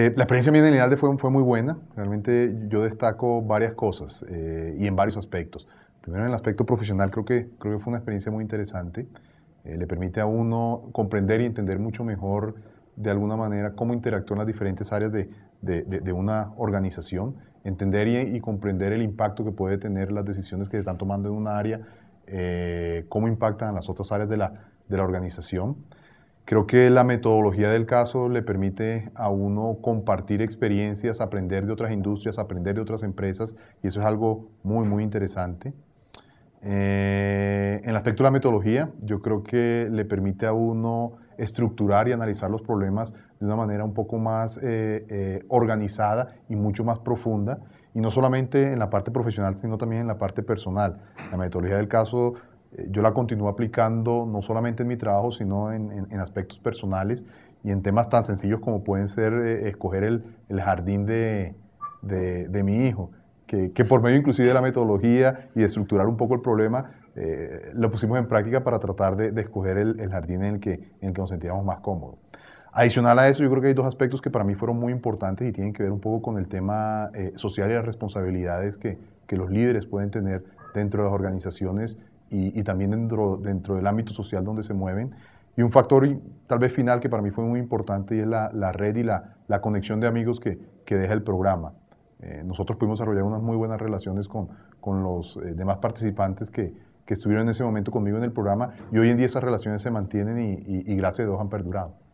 Eh, la experiencia mía en el fue, fue muy buena. Realmente yo destaco varias cosas eh, y en varios aspectos. Primero, en el aspecto profesional, creo que, creo que fue una experiencia muy interesante. Eh, le permite a uno comprender y entender mucho mejor, de alguna manera, cómo interactúan las diferentes áreas de, de, una organización, entender y, comprender el impacto que puede tener las decisiones que se están tomando en una área, cómo impactan las otras áreas de la, la organización. Creo que la metodología del caso le permite a uno compartir experiencias, aprender de otras industrias, aprender de otras empresas, y eso es algo muy, muy interesante. Eh, en el aspecto de la metodología, yo creo que le permite a uno estructurar y analizar los problemas de una manera un poco más eh, eh, organizada y mucho más profunda, y no solamente en la parte profesional, sino también en la parte personal. La metodología del caso eh, yo la continúo aplicando no solamente en mi trabajo, sino en, aspectos personales y en temas tan sencillos como pueden ser eh, escoger el, el jardín de, de, mi hijo, que, que, por medio inclusive de la metodología y de estructurar un poco el problema, eh, lo pusimos en práctica para tratar de, de escoger el, el, jardín en el, que, en que nos sentíamos más cómodos. Adicional a eso, yo creo que hay dos aspectos que para mí fueron muy importantes y tienen que ver un poco con el tema social y las responsabilidades que, que los líderes pueden tener dentro de las organizaciones y, también dentro, dentro del ámbito social donde se mueven. Y un factor tal vez final que para mí fue muy importante y es la, la red y la, la, conexión de amigos que, que deja el programa. Eh, nosotros pudimos desarrollar unas muy buenas relaciones con, con los eh, demás participantes que, que, estuvieron en ese momento conmigo en el programa y hoy en día esas relaciones se mantienen y, y gracias a Dios han perdurado.